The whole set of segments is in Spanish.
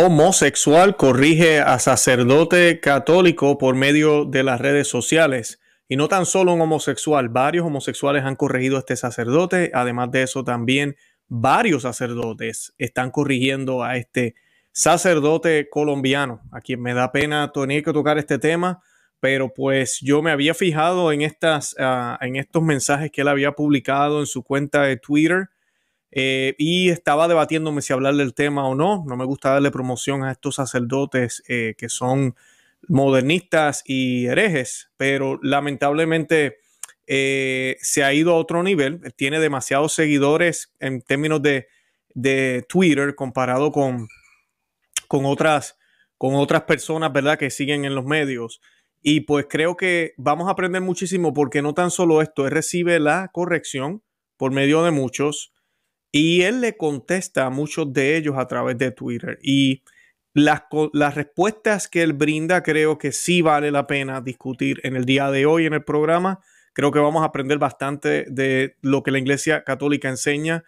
homosexual corrige a sacerdote católico por medio de las redes sociales. Y no tan solo un homosexual, varios homosexuales han corregido a este sacerdote. Además de eso, también varios sacerdotes están corrigiendo a este sacerdote colombiano, a quien me da pena tener que tocar este tema, pero pues yo me había fijado en, estas, ah, en estos mensajes que él había publicado en su cuenta de Twitter eh, y estaba debatiéndome si hablar del tema o no. No me gusta darle promoción a estos sacerdotes eh, que son modernistas y herejes, pero lamentablemente eh, se ha ido a otro nivel. Tiene demasiados seguidores en términos de, Twitter comparado con, con, otras, personas, ¿verdad?, que siguen en los medios. Y pues creo que vamos a aprender muchísimo porque no tan solo esto, él recibe la corrección por medio de muchos, y él le contesta a muchos de ellos a través de Twitter. Y las, respuestas que él brinda creo que sí vale la pena discutir en el día de hoy en el programa. Creo que vamos a aprender bastante de lo que la Iglesia Católica enseña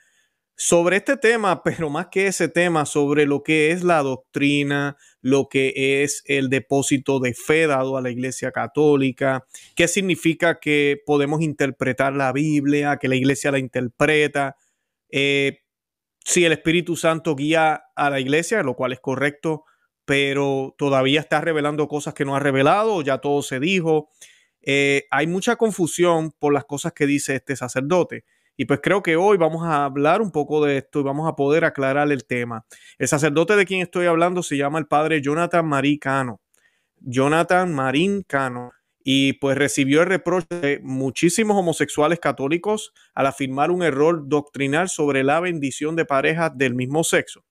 sobre este tema, pero más que ese tema, sobre lo que es la doctrina, lo que es el depósito de fe dado a la Iglesia Católica, qué significa que podemos interpretar la Biblia, que la Iglesia la interpreta, eh, si el Espíritu Santo guía a la iglesia, lo cual es correcto, pero todavía está revelando cosas que no ha revelado, ya todo se dijo. Eh, hay mucha confusión por las cosas que dice este sacerdote. Y pues creo que hoy vamos a hablar un poco de esto y vamos a poder aclarar el tema. El sacerdote de quien estoy hablando se llama el padre Jonathan Marín Cano. Jonathan Marín Cano y pues recibió el reproche de muchísimos homosexuales católicos al afirmar un error doctrinal sobre la bendición de parejas del mismo sexo.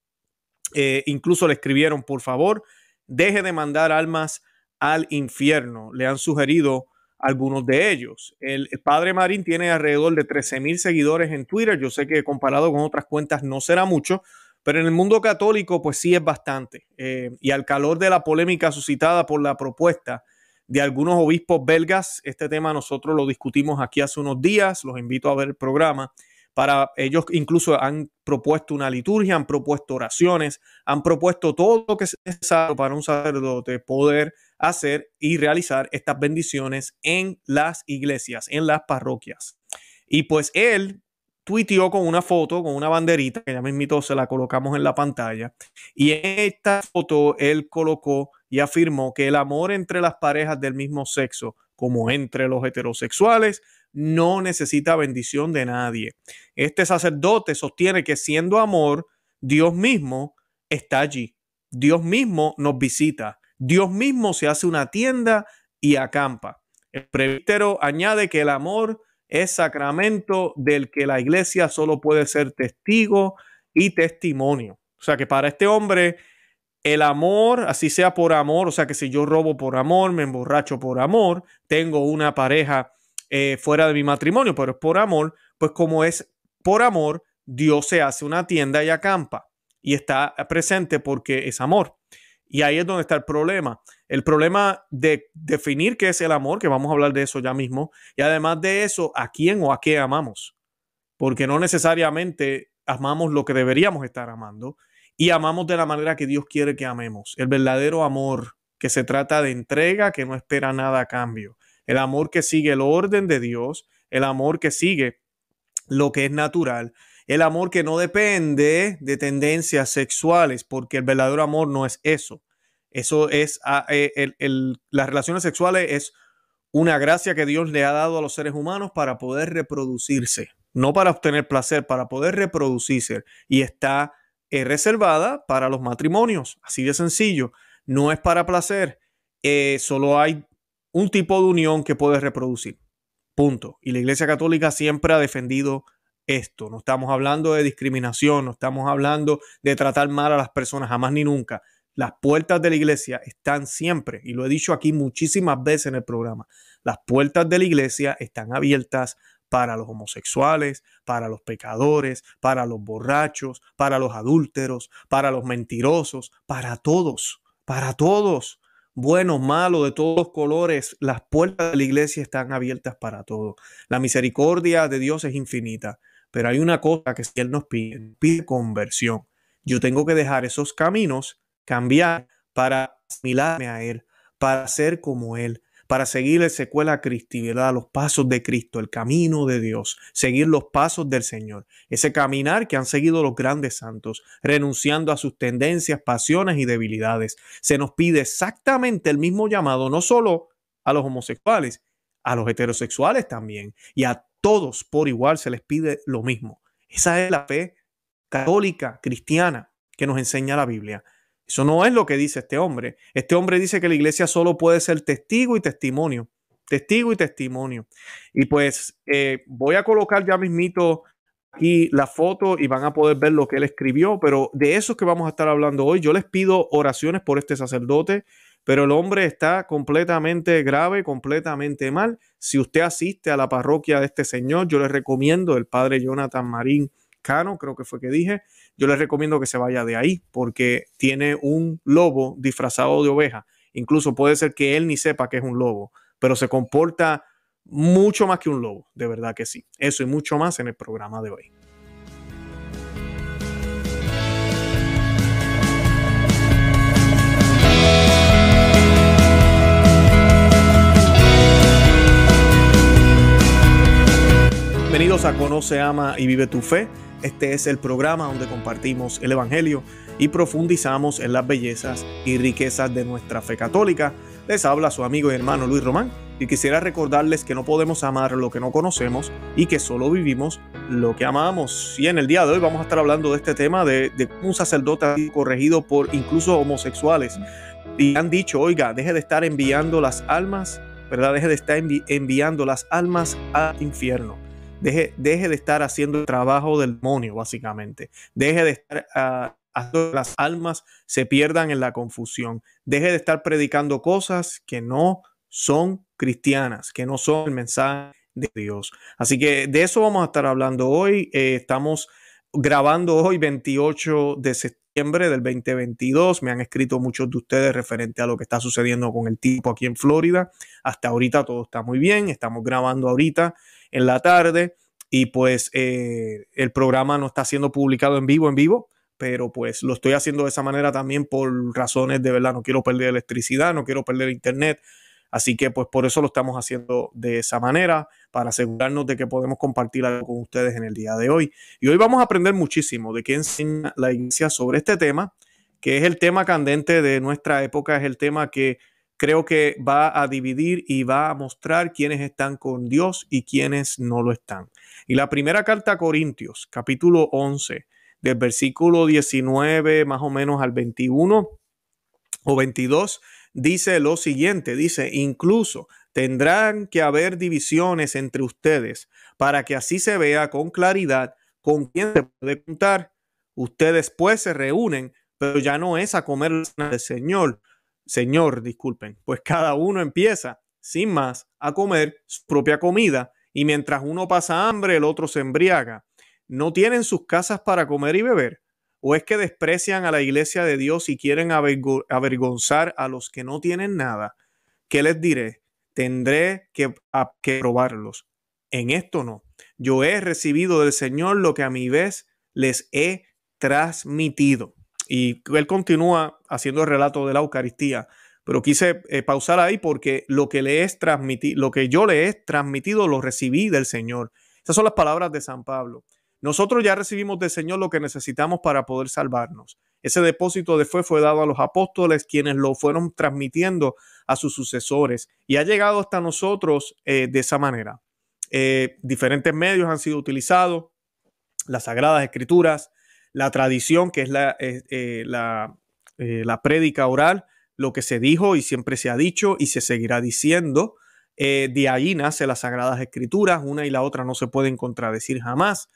Eh, incluso le escribieron, por favor, deje de mandar almas al infierno. Le han sugerido algunos de ellos. El, padre Marín tiene alrededor de 13 mil seguidores en Twitter. Yo sé que comparado con otras cuentas no será mucho, pero en el mundo católico pues sí es bastante. Eh, y al calor de la polémica suscitada por la propuesta, de algunos obispos belgas. Este tema nosotros lo discutimos aquí hace unos días, los invito a ver el programa. Para ellos incluso han propuesto una liturgia, han propuesto oraciones, han propuesto todo lo que es necesario para un sacerdote poder hacer y realizar estas bendiciones en las iglesias, en las parroquias. Y pues él tuiteó con una foto, con una banderita, que ya me invitó, se la colocamos en la pantalla. Y en esta foto él colocó y afirmó que el amor entre las parejas del mismo sexo, como entre los heterosexuales, no necesita bendición de nadie. Este sacerdote sostiene que siendo amor, Dios mismo está allí. Dios mismo nos visita. Dios mismo se hace una tienda y acampa. El prebítero añade que el amor es sacramento del que la iglesia solo puede ser testigo y testimonio. O sea que para este hombre el amor, así sea por amor, o sea que si yo robo por amor, me emborracho por amor, tengo una pareja eh, fuera de mi matrimonio, pero es por amor, pues como es por amor, Dios se hace una tienda y acampa y está presente porque es amor. Y ahí es donde está el problema. El problema de definir qué es el amor, que vamos a hablar de eso ya mismo, y además de eso, a quién o a qué amamos. Porque no necesariamente amamos lo que deberíamos estar amando, y amamos de la manera que Dios quiere que amemos. El verdadero amor, que se trata de entrega que no espera nada a cambio. El amor que sigue el orden de Dios, el amor que sigue lo que es natural, el amor que no depende de tendencias sexuales, porque el verdadero amor no es eso. Eso es, ah, eh, las relaciones sexuales es una gracia que Dios le ha dado a los seres humanos para poder reproducirse, no para obtener placer, para poder reproducirse. Y está es reservada para los matrimonios, así de sencillo, no es para placer, eh, solo hay un tipo de unión que puede reproducir, punto. Y la Iglesia Católica siempre ha defendido esto, no estamos hablando de discriminación, no estamos hablando de tratar mal a las personas, jamás ni nunca. Las puertas de la iglesia están siempre, y lo he dicho aquí muchísimas veces en el programa, las puertas de la iglesia están abiertas para los homosexuales, para los pecadores, para los borrachos, para los adúlteros, para los mentirosos, para todos, para todos, buenos, malos, de todos los colores, las puertas de la iglesia están abiertas para todos. La misericordia de Dios es infinita, pero hay una cosa que si Él nos pide, pide conversión. Yo tengo que dejar esos caminos, cambiar para asimilarme a Él, para ser como Él, para seguir la secuela cristiana, a Los pasos de Cristo, el camino de Dios, seguir los pasos del Señor, ese caminar que han seguido los grandes santos, renunciando a sus tendencias, pasiones y debilidades. Se nos pide exactamente el mismo llamado, no solo a los homosexuales, a los heterosexuales también, y a todos por igual se les pide lo mismo. Esa es la fe católica, cristiana, que nos enseña la Biblia. Eso no es lo que dice este hombre. Este hombre dice que la iglesia solo puede ser testigo y testimonio. Testigo y testimonio. Y pues eh, voy a colocar ya mismito aquí la foto y van a poder ver lo que él escribió, pero de eso es que vamos a estar hablando hoy. Yo les pido oraciones por este sacerdote, pero el hombre está completamente grave, completamente mal. Si usted asiste a la parroquia de este señor, yo le recomiendo el padre Jonathan Marín creo que fue que dije, yo les recomiendo que se vaya de ahí porque tiene un lobo disfrazado de oveja. Incluso puede ser que él ni sepa que es un lobo, pero se comporta mucho más que un lobo, de verdad que sí. Eso y mucho más en el programa de hoy. Bienvenidos a Conoce, Ama y Vive tu Fe. Este es el programa donde compartimos el Evangelio y profundizamos en las bellezas y riquezas de nuestra fe católica. Les habla su amigo y hermano Luis Román y quisiera recordarles que no podemos amar lo que no conocemos y que solo vivimos lo que amamos. Y en el día de hoy vamos a estar hablando de este tema de, un sacerdote corregido por incluso homosexuales. Y han dicho, oiga, deje de estar enviando las almas, ¿verdad? Deje de estar enviando las almas al infierno. Deje, de estar haciendo el trabajo del demonio, básicamente. Deje de estar ah, haciendo que las almas se pierdan en la confusión. Deje de estar predicando cosas que no son cristianas, que no son el mensaje de Dios. Así que de eso vamos a estar hablando hoy. Eh, estamos grabando hoy 28 de septiembre del 2022. Me han escrito muchos de ustedes referente a lo que está sucediendo con el tipo aquí en Florida. Hasta ahorita todo está muy bien. Estamos grabando ahorita en la tarde y pues eh, el programa no está siendo publicado en vivo, en vivo, pero pues lo estoy haciendo de esa manera también por razones de verdad. No quiero perder electricidad, no quiero perder internet. Así que pues por eso lo estamos haciendo de esa manera para asegurarnos de que podemos compartir algo con ustedes en el día de hoy. Y hoy vamos a aprender muchísimo de qué enseña la iglesia sobre este tema, que es el tema candente de nuestra época, es el tema que creo que va a dividir y va a mostrar quiénes están con Dios y quiénes no lo están. Y la primera carta a Corintios, capítulo 11, del versículo 19 más o menos al 21 o 22, dice lo siguiente, dice, incluso Tendrán que haber divisiones entre ustedes para que así se vea con claridad con quién se puede contar. Ustedes pues se reúnen, pero ya no es a comer el del Señor. Señor, disculpen, pues cada uno empieza, sin más, a comer su propia comida y mientras uno pasa hambre, el otro se embriaga. ¿No tienen sus casas para comer y beber? ¿O es que desprecian a la iglesia de Dios y quieren avergonzar a los que no tienen nada? ¿Qué les diré? tendré que, probarlos. En esto no. Yo he recibido del Señor lo que a mi vez les he transmitido. Y él continúa haciendo el relato de la Eucaristía, pero quise eh, pausar ahí porque lo que, le es lo que yo le he transmitido lo recibí del Señor. Esas son las palabras de San Pablo. Nosotros ya recibimos del Señor lo que necesitamos para poder salvarnos. Ese depósito de fe fue dado a los apóstoles, quienes lo fueron transmitiendo a sus sucesores y ha llegado hasta nosotros eh, de esa manera. Eh, diferentes medios han sido utilizados, las sagradas escrituras, la tradición, que es la, eh, la, la prédica oral, lo que se dijo y siempre se ha dicho y se seguirá diciendo. de ahí nace las sagradas escrituras, una y la otra no se pueden contradecir jamás.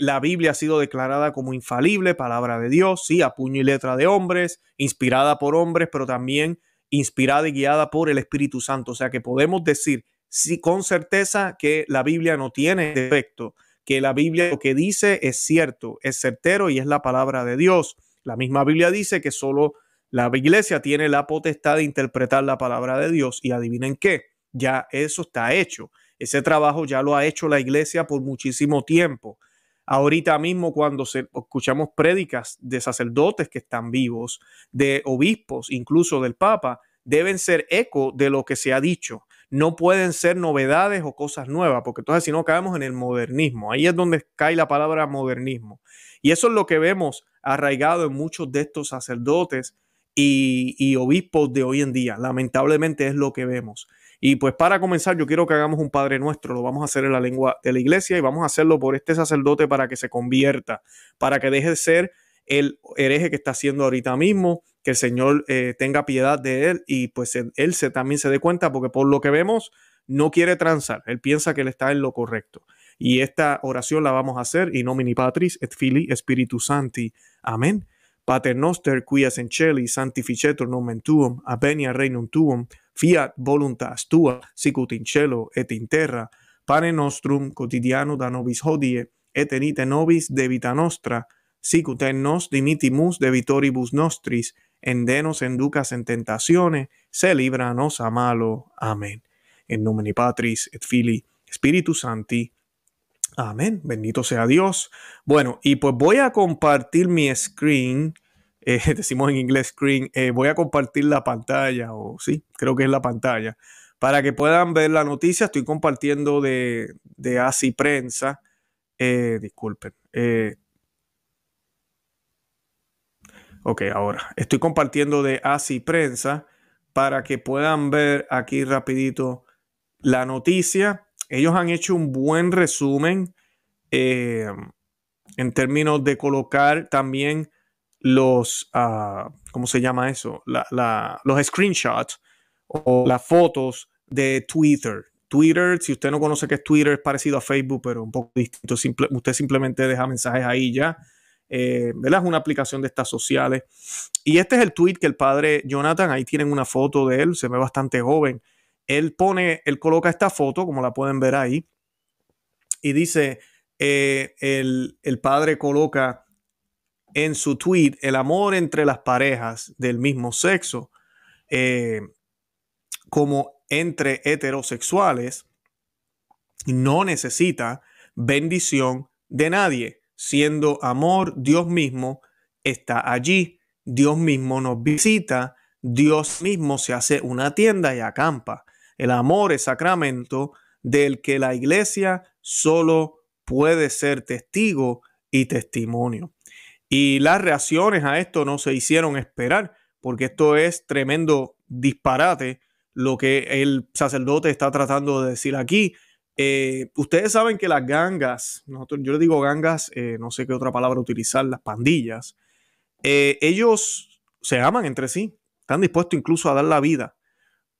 la Biblia ha sido declarada como infalible, palabra de Dios, sí, a puño y letra de hombres, inspirada por hombres, pero también inspirada y guiada por el Espíritu Santo. O sea que podemos decir sí, con certeza que la Biblia no tiene defecto, que la Biblia lo que dice es cierto, es certero y es la palabra de Dios. La misma Biblia dice que solo la iglesia tiene la potestad de interpretar la palabra de Dios y adivinen qué, ya eso está hecho. Ese trabajo ya lo ha hecho la iglesia por muchísimo tiempo ahorita mismo cuando escuchamos prédicas de sacerdotes que están vivos, de obispos, incluso del Papa, deben ser eco de lo que se ha dicho. No pueden ser novedades o cosas nuevas, porque entonces si no caemos en el modernismo, ahí es donde cae la palabra modernismo. Y eso es lo que vemos arraigado en muchos de estos sacerdotes y, y obispos de hoy en día. Lamentablemente es lo que vemos. Y pues para comenzar, yo quiero que hagamos un Padre Nuestro, lo vamos a hacer en la lengua de la iglesia y vamos a hacerlo por este sacerdote para que se convierta, para que deje de ser el hereje que está haciendo ahorita mismo, que el Señor eh, tenga piedad de él y pues él se, también se dé cuenta porque por lo que vemos no quiere transar, él piensa que él está en lo correcto. Y esta oración la vamos a hacer no nomini Patris et fili, espíritu Santi. Amén. Pater noster, qui es in celi, nomen tuum, avenia reinum tuum fiat voluntas tua, sicut in cielo et in terra, pane nostrum quotidiano da nobis hodie, et enite nobis debita nostra, sicut en nos dimitimus debitoribus nostris, endenos en ducas en tentaciones, se libranos a malo. Amén. En nomine Patris et fili, Spiritus Santi. Amén. Bendito sea Dios. Bueno, y pues voy a compartir mi screen eh, decimos en inglés screen, eh, voy a compartir la pantalla, o sí, creo que es la pantalla, para que puedan ver la noticia. Estoy compartiendo de, de ASI Prensa. Eh, disculpen. ok, ahora estoy compartiendo de ASI Prensa para que puedan ver aquí rapidito la noticia. Ellos han hecho un buen resumen en términos de colocar también los, ah, ¿cómo se llama eso? los screenshots o las fotos de Twitter. Twitter, si usted no conoce qué es Twitter, es parecido a Facebook, pero un poco distinto. usted simplemente deja mensajes ahí ya. Eh, ¿verdad? Es una aplicación de estas sociales. Y este es el tweet que el padre Jonathan, ahí tienen una foto de él, se ve bastante joven. Él pone, él coloca esta foto, como la pueden ver ahí, y dice, eh, el, el padre coloca, en su tweet el amor entre las parejas del mismo sexo eh, como entre heterosexuales no necesita bendición de nadie, siendo amor Dios mismo está allí, Dios mismo nos visita, Dios mismo se hace una tienda y acampa. El amor es sacramento del que la iglesia solo puede ser testigo y testimonio. Y las reacciones a esto no se hicieron esperar, porque esto es tremendo disparate lo que el sacerdote está tratando de decir aquí. Eh, ustedes saben que las gangas, yo le digo gangas, eh, no sé qué otra palabra utilizar, las pandillas, eh, ellos se aman entre sí, están dispuestos incluso a dar la vida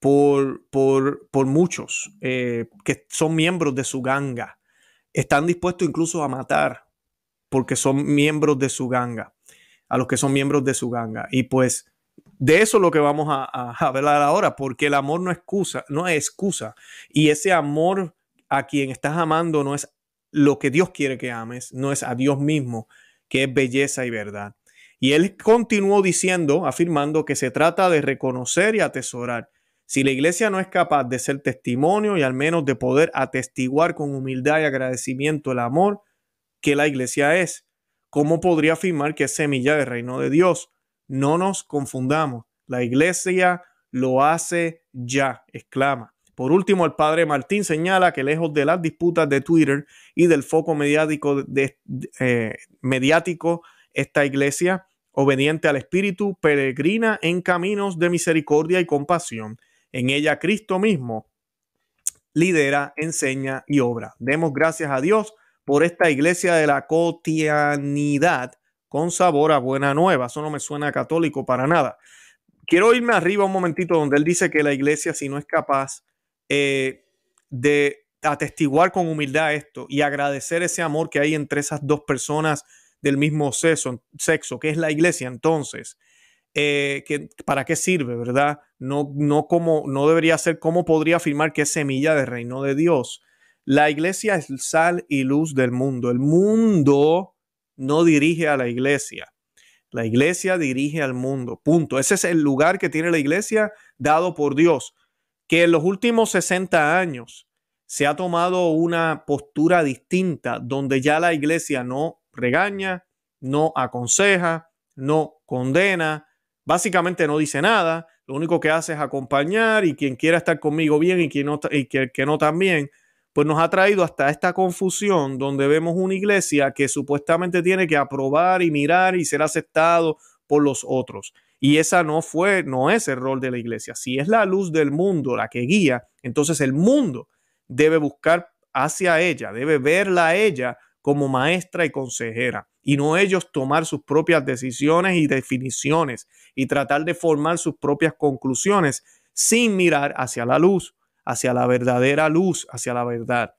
por, por, por muchos que son miembros de su ganga, están dispuestos incluso a matar porque son miembros de su ganga, a los que son miembros de su ganga. Y pues de eso es lo que vamos a, hablar ahora, porque el amor no, excusa, no es excusa. Y ese amor a quien estás amando no es lo que Dios quiere que ames, no es a Dios mismo, que es belleza y verdad. Y él continuó diciendo, afirmando que se trata de reconocer y atesorar. Si la iglesia no es capaz de ser testimonio y al menos de poder atestiguar con humildad y agradecimiento el amor que la iglesia es. ¿Cómo podría afirmar que es semilla del reino de Dios? No nos confundamos. La iglesia lo hace ya, exclama. Por último, el padre Martín señala que lejos de las disputas de Twitter y del foco mediático, de, eh, mediático esta iglesia, obediente al Espíritu, peregrina en caminos de misericordia y compasión. En ella Cristo mismo lidera, enseña y obra. Demos gracias a Dios por esta iglesia de la cotidianidad con sabor a buena nueva. Eso no me suena católico para nada. Quiero irme arriba un momentito donde él dice que la iglesia si no es capaz eh, de atestiguar con humildad esto y agradecer ese amor que hay entre esas dos personas del mismo sexo, sexo que es la iglesia entonces. Eh, que, ¿Para qué sirve, verdad? No, no, como, no debería ser Cómo podría afirmar que es semilla del reino de Dios. La iglesia es sal y luz del mundo. El mundo no dirige a la iglesia. La iglesia dirige al mundo. Punto. Ese es el lugar que tiene la iglesia dado por Dios. Que en los últimos 60 años se ha tomado una postura distinta donde ya la iglesia no regaña, no aconseja, no condena, básicamente no dice nada. Lo único que hace es acompañar y quien quiera estar conmigo bien y quien no, y que, que no también pues nos ha traído hasta esta confusión donde vemos una iglesia que supuestamente tiene que aprobar y mirar y ser aceptado por los otros. Y esa no fue, no es el rol de la iglesia. Si es la luz del mundo la que guía, entonces el mundo debe buscar hacia ella, debe verla a ella como maestra y consejera, y no ellos tomar sus propias decisiones y definiciones y tratar de formar sus propias conclusiones sin mirar hacia la luz, hacia la verdadera luz, hacia la verdad.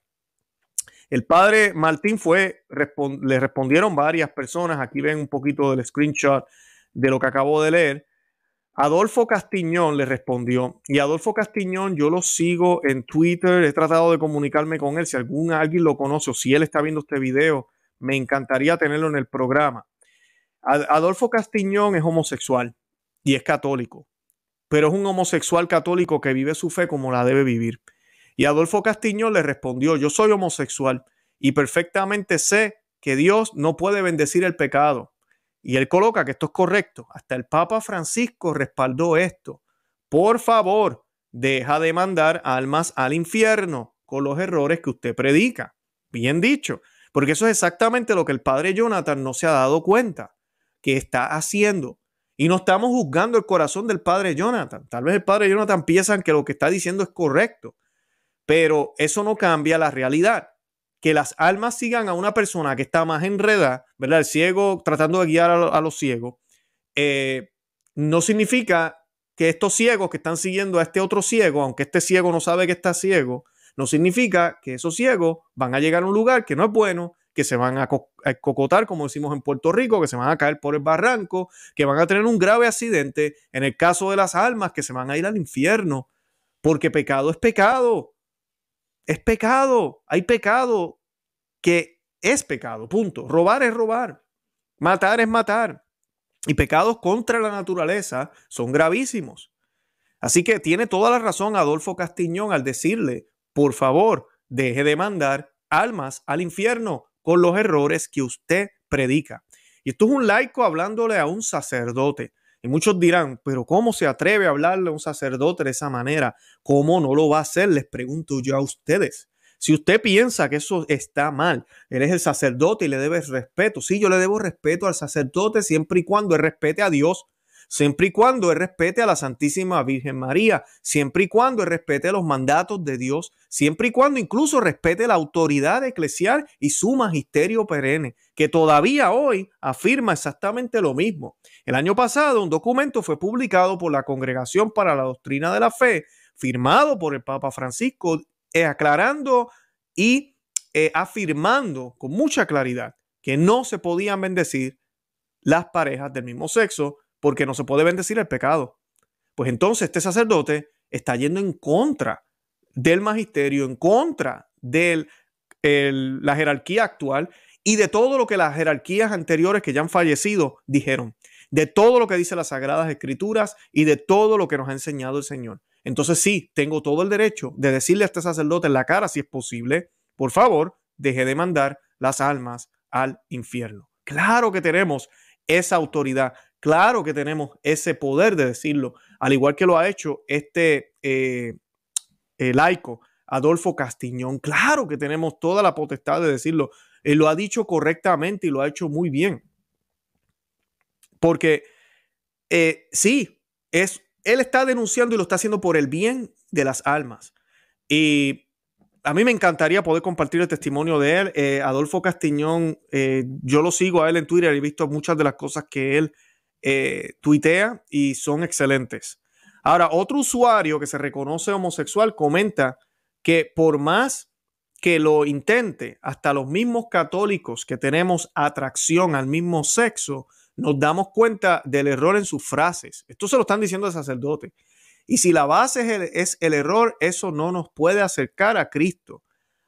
El padre Martín fue, le respondieron varias personas, aquí ven un poquito del screenshot de lo que acabo de leer. Adolfo Castiñón le respondió, y Adolfo Castiñón yo lo sigo en Twitter, he tratado de comunicarme con él, si algún alguien lo conoce o si él está viendo este video, me encantaría tenerlo en el programa. Adolfo Castiñón es homosexual y es católico pero es un homosexual católico que vive su fe como la debe vivir. Y Adolfo Castiño le respondió, yo soy homosexual y perfectamente sé que Dios no puede bendecir el pecado. Y él coloca que esto es correcto. Hasta el Papa Francisco respaldó esto. Por favor, deja de mandar almas al infierno con los errores que usted predica. Bien dicho, porque eso es exactamente lo que el padre Jonathan no se ha dado cuenta que está haciendo. Y no estamos juzgando el corazón del padre Jonathan. Tal vez el padre Jonathan piensa que lo que está diciendo es correcto, pero eso no cambia la realidad. Que las almas sigan a una persona que está más enredada, ¿verdad? El ciego tratando de guiar a, los ciegos, eh, no significa que estos ciegos que están siguiendo a este otro ciego, aunque este ciego no sabe que está ciego, no significa que esos ciegos van a llegar a un lugar que no es bueno, que se van a, cocotar, como decimos en Puerto Rico, que se van a caer por el barranco, que van a tener un grave accidente. En el caso de las almas, que se van a ir al infierno, porque pecado es pecado. Es pecado. Hay pecado que es pecado, punto. Robar es robar. Matar es matar. Y pecados contra la naturaleza son gravísimos. Así que tiene toda la razón Adolfo Castiñón al decirle, por favor, deje de mandar almas al infierno con los errores que usted predica. Y esto es un laico hablándole a un sacerdote. Y muchos dirán, pero ¿cómo se atreve a hablarle a un sacerdote de esa manera? ¿Cómo no lo va a hacer? Les pregunto yo a ustedes. Si usted piensa que eso está mal, él es el sacerdote y le debes respeto. Sí, yo le debo respeto al sacerdote siempre y cuando él respete a Dios siempre y cuando él respete a la Santísima Virgen María, siempre y cuando él respete los mandatos de Dios, siempre y cuando incluso respete la autoridad eclesial y su magisterio perenne, que todavía hoy afirma exactamente lo mismo. El año pasado un documento fue publicado por la Congregación para la Doctrina de la Fe, firmado por el Papa Francisco, eh, aclarando y eh, afirmando con mucha claridad que no se podían bendecir las parejas del mismo sexo porque no se puede bendecir el pecado. Pues entonces este sacerdote está yendo en contra del magisterio, en contra de la jerarquía actual y de todo lo que las jerarquías anteriores que ya han fallecido dijeron, de todo lo que dice las sagradas escrituras y de todo lo que nos ha enseñado el Señor. Entonces sí, tengo todo el derecho de decirle a este sacerdote en la cara si es posible, por favor, deje de mandar las almas al infierno. Claro que tenemos esa autoridad, Claro que tenemos ese poder de decirlo, al igual que lo ha hecho este eh, laico Adolfo Castiñón. Claro que tenemos toda la potestad de decirlo. Él eh, lo ha dicho correctamente y lo ha hecho muy bien. Porque eh, sí, es, él está denunciando y lo está haciendo por el bien de las almas. Y a mí me encantaría poder compartir el testimonio de él. Adolfo Castiñón, yo lo sigo a él en Twitter y he visto muchas de las cosas que él eh, tuitea y son excelentes. Ahora, otro usuario que se reconoce homosexual comenta que por más que lo intente, hasta los mismos católicos que tenemos atracción al mismo sexo, nos damos cuenta del error en sus frases. Esto se lo están diciendo el sacerdote. Y si la base es el, es el error, eso no nos puede acercar a Cristo.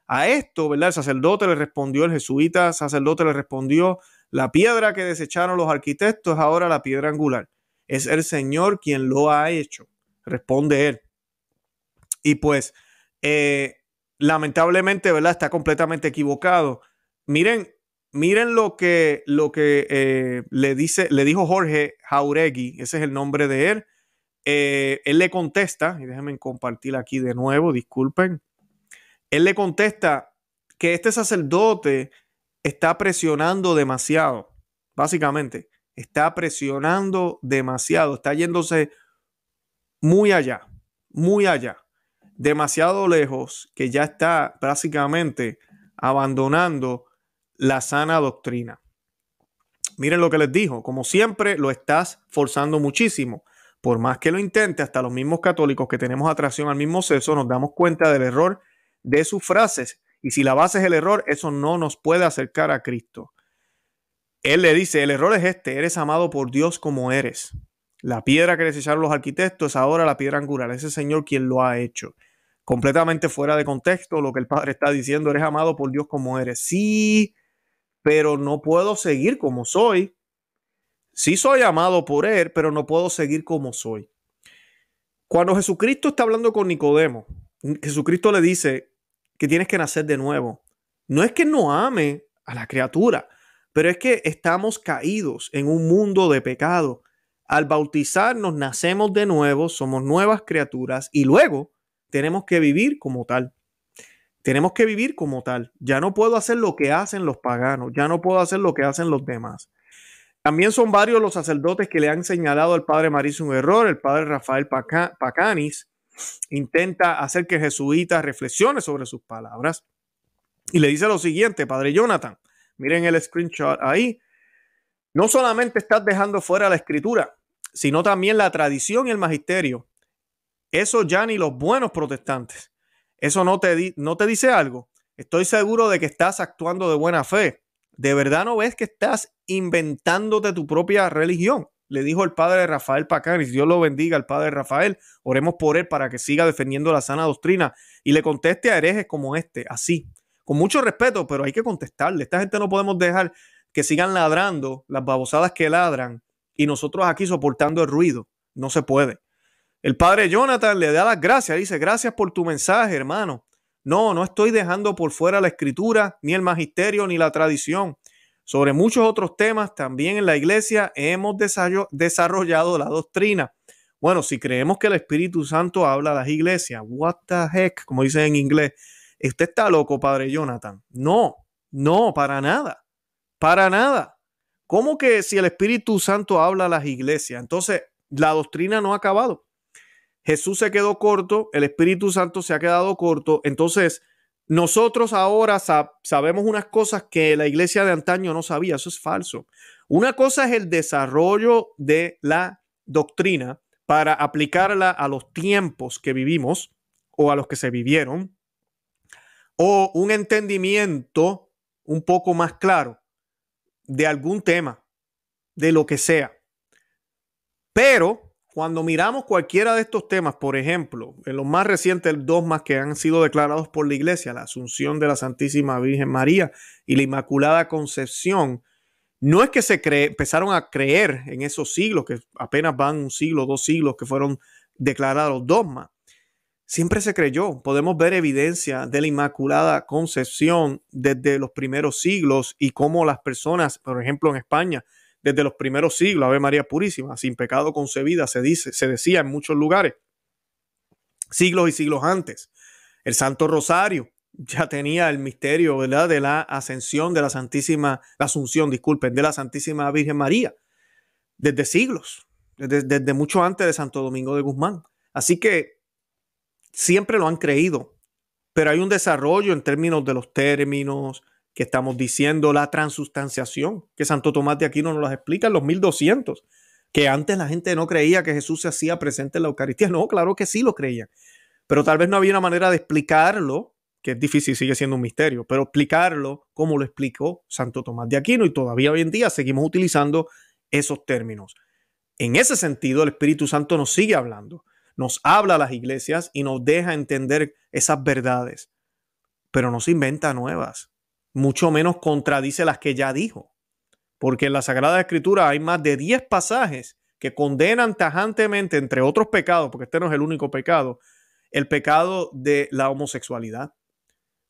A esto, ¿verdad? El sacerdote le respondió, el jesuita sacerdote le respondió la piedra que desecharon los arquitectos es ahora la piedra angular. Es el Señor quien lo ha hecho, responde él. Y pues, eh, lamentablemente, ¿verdad? Está completamente equivocado. Miren, miren lo que, lo que eh, le, dice, le dijo Jorge Jauregui, ese es el nombre de él. Eh, él le contesta, y déjenme compartir aquí de nuevo, disculpen. Él le contesta que este sacerdote está presionando demasiado, básicamente. Está presionando demasiado, está yéndose muy allá, muy allá, demasiado lejos que ya está básicamente abandonando la sana doctrina. Miren lo que les dijo, como siempre lo estás forzando muchísimo. Por más que lo intente, hasta los mismos católicos que tenemos atracción al mismo sexo nos damos cuenta del error de sus frases y si la base es el error, eso no nos puede acercar a Cristo. Él le dice, el error es este, eres amado por Dios como eres. La piedra que desecharon los arquitectos es ahora la piedra angular, es el Señor quien lo ha hecho. Completamente fuera de contexto lo que el Padre está diciendo, eres amado por Dios como eres. Sí, pero no puedo seguir como soy. Sí soy amado por Él, pero no puedo seguir como soy. Cuando Jesucristo está hablando con Nicodemo, Jesucristo le dice, que tienes que nacer de nuevo. No es que no ame a la criatura, pero es que estamos caídos en un mundo de pecado. Al bautizarnos nacemos de nuevo, somos nuevas criaturas y luego tenemos que vivir como tal. Tenemos que vivir como tal. Ya no puedo hacer lo que hacen los paganos, ya no puedo hacer lo que hacen los demás. También son varios los sacerdotes que le han señalado al padre Maris un error. El padre Rafael Pacanis intenta hacer que jesuita reflexione sobre sus palabras y le dice lo siguiente, padre Jonathan, miren el screenshot ahí, no solamente estás dejando fuera la escritura, sino también la tradición y el magisterio. Eso ya ni los buenos protestantes. Eso no te, no te dice algo. Estoy seguro de que estás actuando de buena fe. ¿De verdad no ves que estás inventándote tu propia religión? le dijo el padre de Rafael y Dios lo bendiga al padre Rafael, oremos por él para que siga defendiendo la sana doctrina y le conteste a herejes como este, así, con mucho respeto, pero hay que contestarle. Esta gente no podemos dejar que sigan ladrando las babosadas que ladran y nosotros aquí soportando el ruido. No se puede. El padre Jonathan le da las gracias, dice, gracias por tu mensaje, hermano. No, no estoy dejando por fuera la escritura, ni el magisterio, ni la tradición. Sobre muchos otros temas, también en la iglesia hemos desarrollado la doctrina. Bueno, si creemos que el Espíritu Santo habla a las iglesias, what the heck, como dicen en inglés, usted está loco, Padre Jonathan. No, no, para nada, para nada. ¿Cómo que si el Espíritu Santo habla a las iglesias? Entonces, la doctrina no ha acabado. Jesús se quedó corto, el Espíritu Santo se ha quedado corto. Entonces, nosotros ahora sabemos unas cosas que la iglesia de antaño no sabía, eso es falso. Una cosa es el desarrollo de la doctrina para aplicarla a los tiempos que vivimos o a los que se vivieron, o un entendimiento un poco más claro de algún tema, de lo que sea. Pero cuando miramos cualquiera de estos temas, por ejemplo, en los más recientes dos más que han sido declarados por la Iglesia, la Asunción de la Santísima Virgen María y la Inmaculada Concepción, no es que se cree, empezaron a creer en esos siglos, que apenas van un siglo, dos siglos que fueron declarados dogmas. Siempre se creyó. Podemos ver evidencia de la Inmaculada Concepción desde los primeros siglos y cómo las personas, por ejemplo en España, desde los primeros siglos, Ave María Purísima, sin pecado concebida, se dice, se decía en muchos lugares, siglos y siglos antes. El Santo Rosario ya tenía el misterio, de la ascensión de la Santísima, asunción, disculpen, de la Santísima Virgen María, desde siglos, desde mucho antes de Santo Domingo de Guzmán. Así que siempre lo han creído, pero hay un desarrollo en términos de los términos, que estamos diciendo la transustanciación, que Santo Tomás de Aquino nos las explica en los 1200, que antes la gente no creía que Jesús se hacía presente en la Eucaristía. No, claro que sí lo creían, pero tal vez no había una manera de explicarlo, que es difícil, sigue siendo un misterio, pero explicarlo como lo explicó Santo Tomás de Aquino y todavía hoy en día seguimos utilizando esos términos. En ese sentido, el Espíritu Santo nos sigue hablando, nos habla a las iglesias y nos deja entender esas verdades, pero no se inventa nuevas mucho menos contradice las que ya dijo. Porque en la Sagrada Escritura hay más de 10 pasajes que condenan tajantemente, entre otros pecados, porque este no es el único pecado, el pecado de la homosexualidad.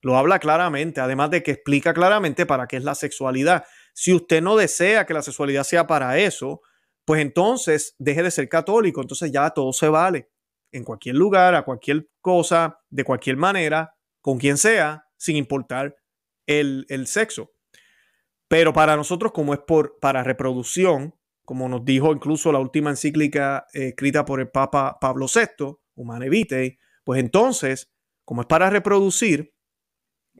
Lo habla claramente, además de que explica claramente para qué es la sexualidad. Si usted no desea que la sexualidad sea para eso, pues entonces deje de ser católico, entonces ya todo se vale. En cualquier lugar, a cualquier cosa, de cualquier manera, con quien sea, sin importar el, sexo. Pero para nosotros, como es por, para reproducción, como nos dijo incluso la última encíclica eh, escrita por el Papa Pablo VI, Humane Vitae, pues entonces, como es para reproducir,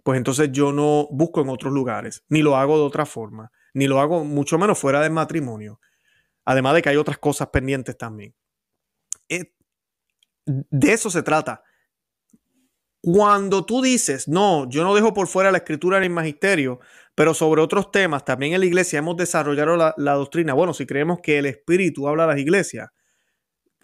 pues entonces yo no busco en otros lugares, ni lo hago de otra forma, ni lo hago mucho menos fuera del matrimonio. Además de que hay otras cosas pendientes también. Eh, de eso se trata cuando tú dices, no, yo no dejo por fuera la escritura ni el magisterio, pero sobre otros temas, también en la iglesia hemos desarrollado la, doctrina. Bueno, si creemos que el Espíritu habla a las iglesias,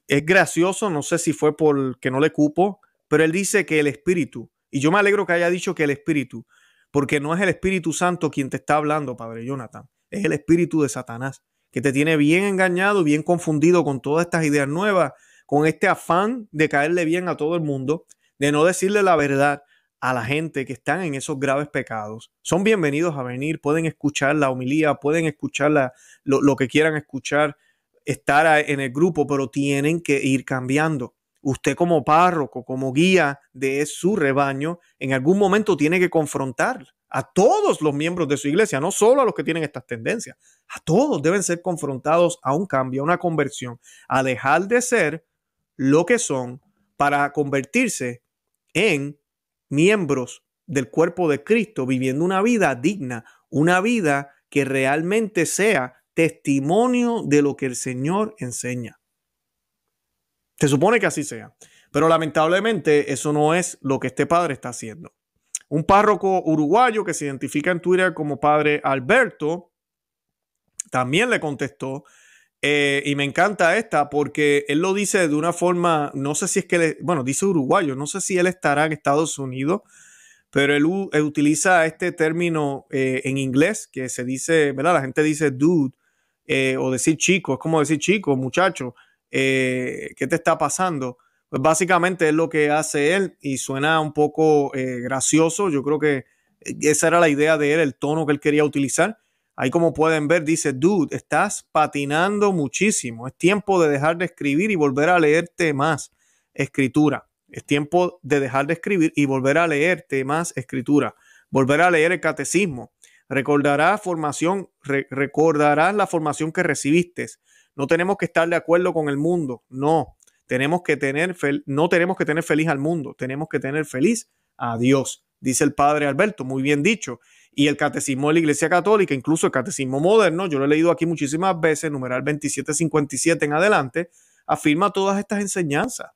es gracioso, no sé si fue porque no le cupo, pero él dice que el Espíritu, y yo me alegro que haya dicho que el Espíritu, porque no es el Espíritu Santo quien te está hablando, Padre Jonathan, es el Espíritu de Satanás, que te tiene bien engañado, bien confundido con todas estas ideas nuevas, con este afán de caerle bien a todo el mundo de no decirle la verdad a la gente que están en esos graves pecados. Son bienvenidos a venir, pueden escuchar la homilía, pueden escuchar lo, que quieran escuchar, estar en el grupo, pero tienen que ir cambiando. Usted como párroco, como guía de su rebaño, en algún momento tiene que confrontar a todos los miembros de su iglesia, no solo a los que tienen estas tendencias, a todos deben ser confrontados a un cambio, a una conversión, a dejar de ser lo que son para convertirse en miembros del cuerpo de Cristo, viviendo una vida digna, una vida que realmente sea testimonio de lo que el Señor enseña. Se supone que así sea, pero lamentablemente eso no es lo que este padre está haciendo. Un párroco uruguayo que se identifica en Twitter como padre Alberto también le contestó eh, y me encanta esta porque él lo dice de una forma, no sé si es que, le, bueno, dice uruguayo, no sé si él estará en Estados Unidos, pero él, eh, utiliza este término eh, en inglés que se dice, ¿verdad? La gente dice dude o decir chico, es como decir chico, muchacho, ¿qué te está pasando? Pues básicamente es lo que hace él y suena un poco gracioso, yo creo que esa era la idea de él, el tono que él quería utilizar Ahí como pueden ver, dice, dude, estás patinando muchísimo. Es tiempo de dejar de escribir y volver a leerte más escritura. Es tiempo de dejar de escribir y volver a leerte más escritura. Volver a leer el catecismo. Recordarás formación, recordarás la formación que recibiste. No tenemos que estar de acuerdo con el mundo. No, tenemos que tener no tenemos que tener feliz al mundo. Tenemos que tener feliz a Dios, dice el padre Alberto. Muy bien dicho. Y el catecismo de la Iglesia Católica, incluso el catecismo moderno, yo lo he leído aquí muchísimas veces, numeral 2757 en adelante, afirma todas estas enseñanzas,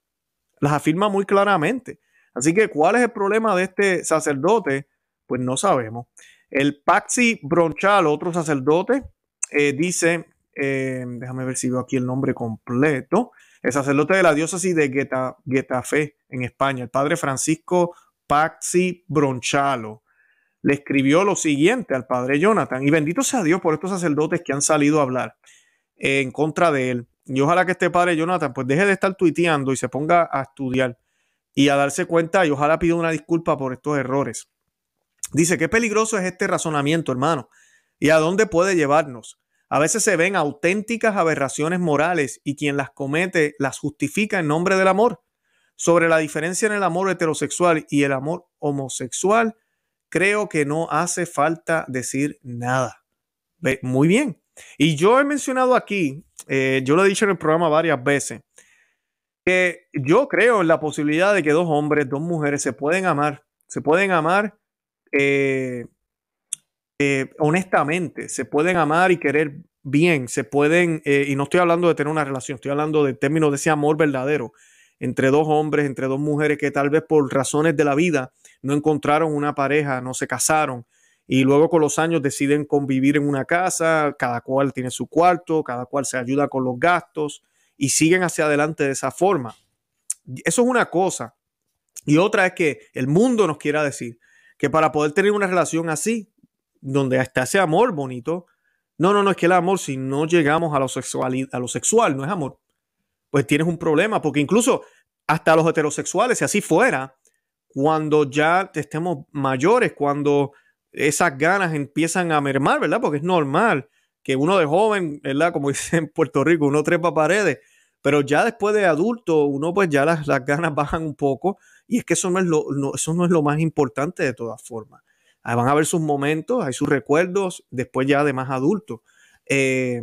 las afirma muy claramente. Así que, ¿cuál es el problema de este sacerdote? Pues no sabemos. El Paxi Bronchalo, otro sacerdote, eh, dice, eh, déjame ver si veo aquí el nombre completo, el sacerdote de la diócesis de Geta, Getafe en España, el padre Francisco Paxi Bronchalo le escribió lo siguiente al padre Jonathan, y bendito sea Dios por estos sacerdotes que han salido a hablar eh, en contra de él. Y ojalá que este padre Jonathan pues deje de estar tuiteando y se ponga a estudiar y a darse cuenta y ojalá pida una disculpa por estos errores. Dice, qué peligroso es este razonamiento, hermano, y a dónde puede llevarnos. A veces se ven auténticas aberraciones morales y quien las comete las justifica en nombre del amor. Sobre la diferencia en el amor heterosexual y el amor homosexual, creo que no hace falta decir nada. Muy bien. Y yo he mencionado aquí, eh, yo lo he dicho en el programa varias veces, que yo creo en la posibilidad de que dos hombres, dos mujeres se pueden amar, se pueden amar eh, eh, honestamente, se pueden amar y querer bien, se pueden, y no estoy hablando de tener una relación, estoy hablando de términos de ese amor verdadero entre dos hombres, entre dos mujeres que tal vez por razones de la vida no encontraron una pareja, no se casaron y luego con los años deciden convivir en una casa, cada cual tiene su cuarto, cada cual se ayuda con los gastos y siguen hacia adelante de esa forma. Eso es una cosa. Y otra es que el mundo nos quiera decir que para poder tener una relación así, donde hasta ese amor bonito, no, no, no, es que el amor, si no llegamos a lo, sexual, a lo sexual, no es amor, pues tienes un problema, porque incluso hasta los heterosexuales, si así fuera, cuando ya estemos mayores, cuando esas ganas empiezan a mermar, ¿verdad? Porque es normal que uno de joven, ¿verdad? Como dicen en Puerto Rico, uno trepa paredes, pero ya después de adulto, uno pues ya las, ganas bajan un poco y es que eso no es lo, eso no es lo más importante de todas formas. Ah, van a haber sus momentos, hay sus recuerdos, después ya de más adulto. Eh,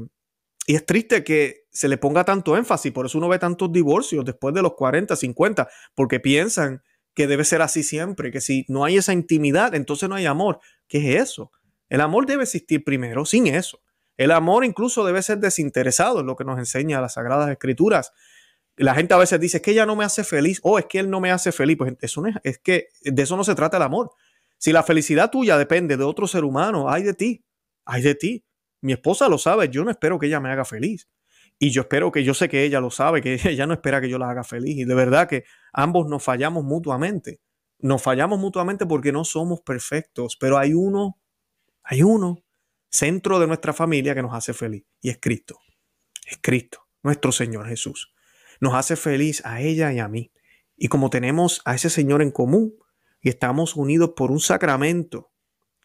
y es triste que se le ponga tanto énfasis, por eso uno ve tantos divorcios después de los 40, 50, porque piensan que debe ser así siempre, que si no hay esa intimidad, entonces no hay amor. ¿Qué es eso? El amor debe existir primero, sin eso. El amor incluso debe ser desinteresado, es lo que nos enseña las Sagradas Escrituras. La gente a veces dice, es que ella no me hace feliz, o oh, es que él no me hace feliz. Pues eso no es, es que de eso no se trata el amor. Si la felicidad tuya depende de otro ser humano, hay de ti, hay de ti. Mi esposa lo sabe, yo no espero que ella me haga feliz. Y yo espero que yo sé que ella lo sabe, que ella no espera que yo la haga feliz. Y de verdad que ambos nos fallamos mutuamente. Nos fallamos mutuamente porque no somos perfectos, pero hay uno, hay uno centro de nuestra familia que nos hace feliz y es Cristo. Es Cristo, nuestro Señor Jesús. Nos hace feliz a ella y a mí. Y como tenemos a ese Señor en común y estamos unidos por un sacramento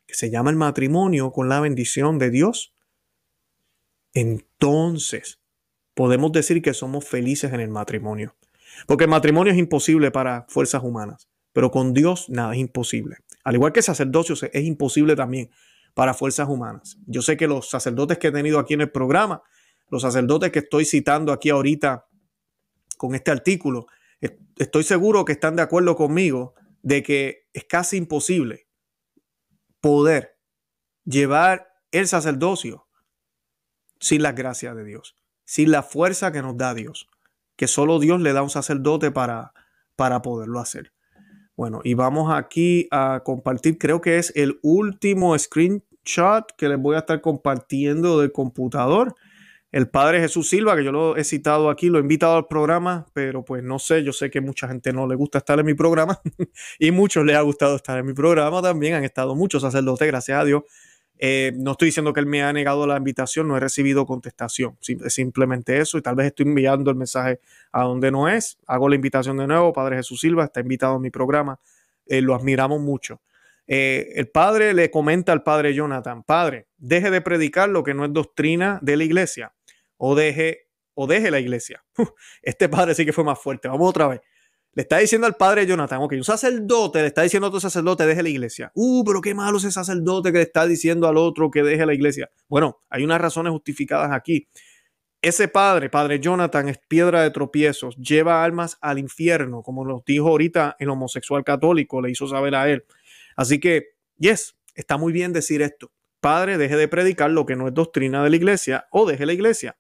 que se llama el matrimonio con la bendición de Dios, entonces podemos decir que somos felices en el matrimonio. Porque el matrimonio es imposible para fuerzas humanas, pero con Dios nada es imposible. Al igual que el sacerdocio es imposible también para fuerzas humanas. Yo sé que los sacerdotes que he tenido aquí en el programa, los sacerdotes que estoy citando aquí ahorita con este artículo, estoy seguro que están de acuerdo conmigo de que es casi imposible poder llevar el sacerdocio sin la gracia de Dios sin la fuerza que nos da Dios, que solo Dios le da un sacerdote para, para poderlo hacer. Bueno, y vamos aquí a compartir, creo que es el último screenshot que les voy a estar compartiendo del computador. El padre Jesús Silva, que yo lo he citado aquí, lo he invitado al programa, pero pues no sé, yo sé que mucha gente no le gusta estar en mi programa y muchos les ha gustado estar en mi programa también, han estado muchos sacerdotes, gracias a Dios, eh, no estoy diciendo que él me ha negado la invitación, no he recibido contestación. simplemente eso. Y tal vez estoy enviando el mensaje a donde no es. Hago la invitación de nuevo. Padre Jesús Silva está invitado a mi programa. Eh, lo admiramos mucho. Eh, el padre le comenta al padre Jonathan: Padre, deje de predicar lo que no es doctrina de la iglesia. O deje, o deje la iglesia. Este padre sí que fue más fuerte. Vamos otra vez. Le está diciendo al padre Jonathan, ok, un sacerdote le está diciendo a otro sacerdote, deje la iglesia. Uh, pero qué malo ese sacerdote que le está diciendo al otro que deje la iglesia. Bueno, hay unas razones justificadas aquí. Ese padre, padre Jonathan, es piedra de tropiezos, lleva almas al infierno, como nos dijo ahorita el homosexual católico, le hizo saber a él. Así que, yes, está muy bien decir esto. Padre, deje de predicar lo que no es doctrina de la iglesia o deje la iglesia.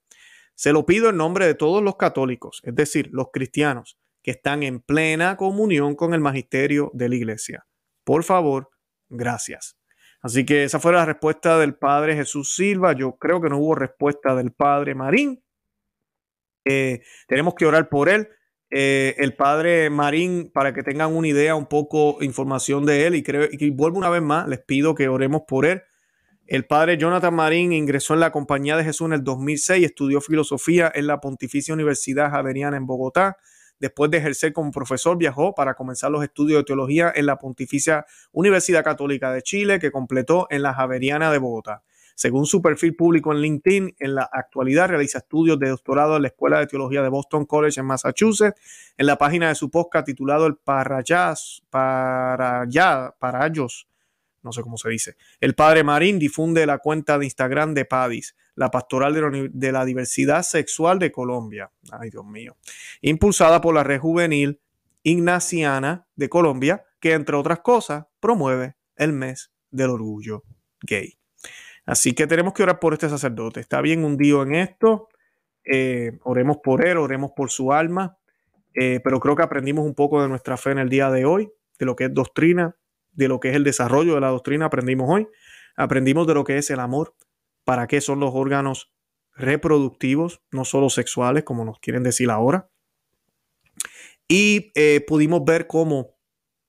Se lo pido en nombre de todos los católicos, es decir, los cristianos que están en plena comunión con el magisterio de la iglesia. Por favor, gracias. Así que esa fue la respuesta del padre Jesús Silva. Yo creo que no hubo respuesta del padre Marín. Eh, tenemos que orar por él. Eh, el padre Marín, para que tengan una idea, un poco información de él, y, creo, y vuelvo una vez más, les pido que oremos por él. El padre Jonathan Marín ingresó en la Compañía de Jesús en el 2006, estudió filosofía en la Pontificia Universidad Javeriana en Bogotá, Después de ejercer como profesor, viajó para comenzar los estudios de teología en la Pontificia Universidad Católica de Chile, que completó en la Javeriana de Bogotá. Según su perfil público en LinkedIn, en la actualidad realiza estudios de doctorado en la Escuela de Teología de Boston College en Massachusetts. En la página de su podcast titulado El Parayas, para Parayos, no sé cómo se dice, el padre Marín difunde la cuenta de Instagram de Padis la Pastoral de la Diversidad Sexual de Colombia. Ay, Dios mío. Impulsada por la Red Juvenil Ignaciana de Colombia, que entre otras cosas promueve el mes del orgullo gay. Así que tenemos que orar por este sacerdote. Está bien hundido en esto. Eh, oremos por él, oremos por su alma. Eh, pero creo que aprendimos un poco de nuestra fe en el día de hoy, de lo que es doctrina, de lo que es el desarrollo de la doctrina, aprendimos hoy. Aprendimos de lo que es el amor, para qué son los órganos reproductivos, no solo sexuales, como nos quieren decir ahora. Y eh, pudimos ver cómo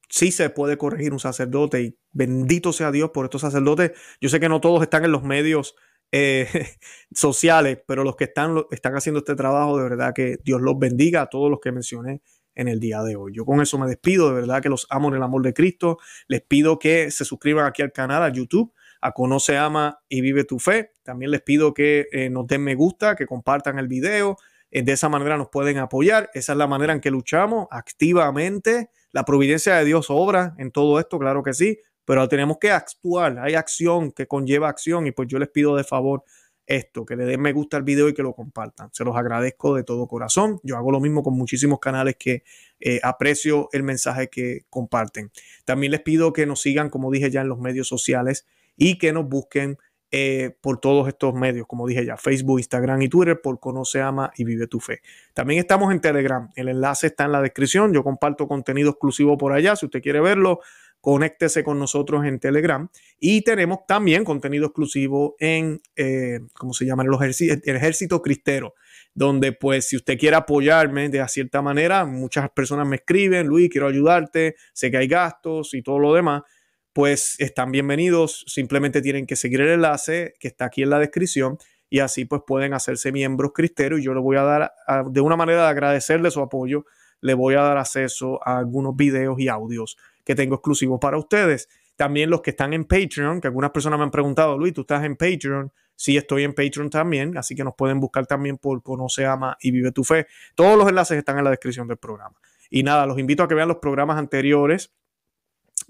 sí se puede corregir un sacerdote y bendito sea Dios por estos sacerdotes. Yo sé que no todos están en los medios eh, sociales, pero los que están, están haciendo este trabajo, de verdad que Dios los bendiga a todos los que mencioné en el día de hoy. Yo con eso me despido, de verdad que los amo en el amor de Cristo. Les pido que se suscriban aquí al canal, a YouTube, a Conoce, Ama y Vive tu Fe. También les pido que eh, nos den me gusta, que compartan el video. Eh, de esa manera nos pueden apoyar. Esa es la manera en que luchamos activamente. La providencia de Dios obra en todo esto, claro que sí, pero tenemos que actuar. Hay acción que conlleva acción y pues yo les pido de favor esto, que le den me gusta al video y que lo compartan. Se los agradezco de todo corazón. Yo hago lo mismo con muchísimos canales que eh, aprecio el mensaje que comparten. También les pido que nos sigan, como dije ya, en los medios sociales y que nos busquen eh, por todos estos medios, como dije ya, Facebook, Instagram y Twitter, por Conoce, Ama y Vive tu Fe. También estamos en Telegram, el enlace está en la descripción, yo comparto contenido exclusivo por allá, si usted quiere verlo, conéctese con nosotros en Telegram y tenemos también contenido exclusivo en, eh, ¿cómo se llama? El ejército, el ejército Cristero, donde pues si usted quiere apoyarme de cierta manera, muchas personas me escriben, Luis, quiero ayudarte, sé que hay gastos y todo lo demás pues están bienvenidos. Simplemente tienen que seguir el enlace que está aquí en la descripción y así pues pueden hacerse miembros Cristero Y yo les voy a dar, de una manera de agradecerle su apoyo, le voy a dar acceso a algunos videos y audios que tengo exclusivos para ustedes. También los que están en Patreon, que algunas personas me han preguntado, Luis, ¿tú estás en Patreon? Sí, estoy en Patreon también, así que nos pueden buscar también por Conoce, Ama y Vive tu Fe. Todos los enlaces están en la descripción del programa. Y nada, los invito a que vean los programas anteriores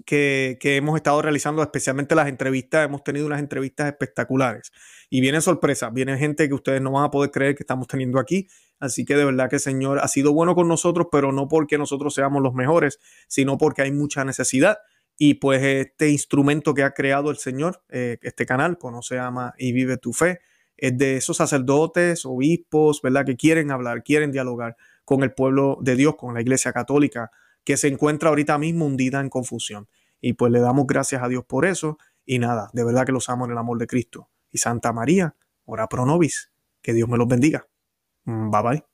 que, hemos estado realizando, especialmente las entrevistas, hemos tenido unas entrevistas espectaculares. Y vienen sorpresas, viene gente que ustedes no van a poder creer que estamos teniendo aquí. Así que de verdad que el Señor ha sido bueno con nosotros, pero no porque nosotros seamos los mejores, sino porque hay mucha necesidad. Y pues este instrumento que ha creado el Señor, eh, este canal, Conoce, Ama y Vive tu Fe, es de esos sacerdotes, obispos, ¿verdad? Que quieren hablar, quieren dialogar con el pueblo de Dios, con la Iglesia Católica, que se encuentra ahorita mismo hundida en confusión. Y pues le damos gracias a Dios por eso. Y nada, de verdad que los amo en el amor de Cristo. Y Santa María, ora pro nobis. Que Dios me los bendiga. Mm, bye bye.